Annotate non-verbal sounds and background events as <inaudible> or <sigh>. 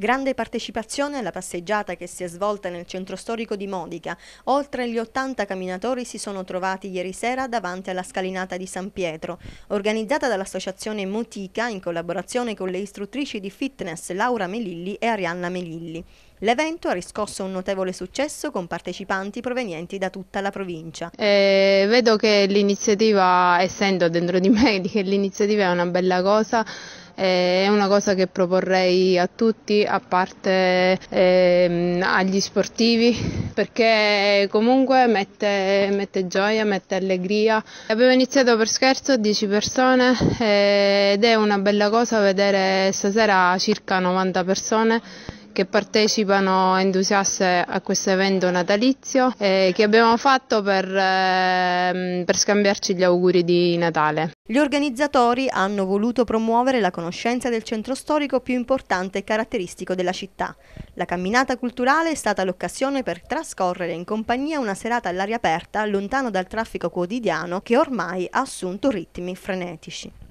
Grande partecipazione alla passeggiata che si è svolta nel centro storico di Modica. Oltre gli 80 camminatori si sono trovati ieri sera davanti alla scalinata di San Pietro, organizzata dall'associazione Motica in collaborazione con le istruttrici di fitness Laura Melilli e Arianna Melilli. L'evento ha riscosso un notevole successo con partecipanti provenienti da tutta la provincia. Eh, vedo che l'iniziativa, essendo dentro di me, <laughs> che l'iniziativa è una bella cosa, eh, è una cosa che proporrei a tutti, a parte ehm, agli sportivi, perché comunque mette, mette, gioia, mette allegria. Abbiamo iniziato per scherzo 10 persone eh, ed è una bella cosa vedere stasera circa 90 persone che partecipano entusiaste a questo evento natalizio eh, che abbiamo fatto per, eh, per scambiarci gli auguri di Natale. Gli organizzatori hanno voluto promuovere la conoscenza del centro storico più importante e caratteristico della città. La camminata culturale è stata l'occasione per trascorrere in compagnia una serata all'aria aperta, lontano dal traffico quotidiano che ormai ha assunto ritmi frenetici.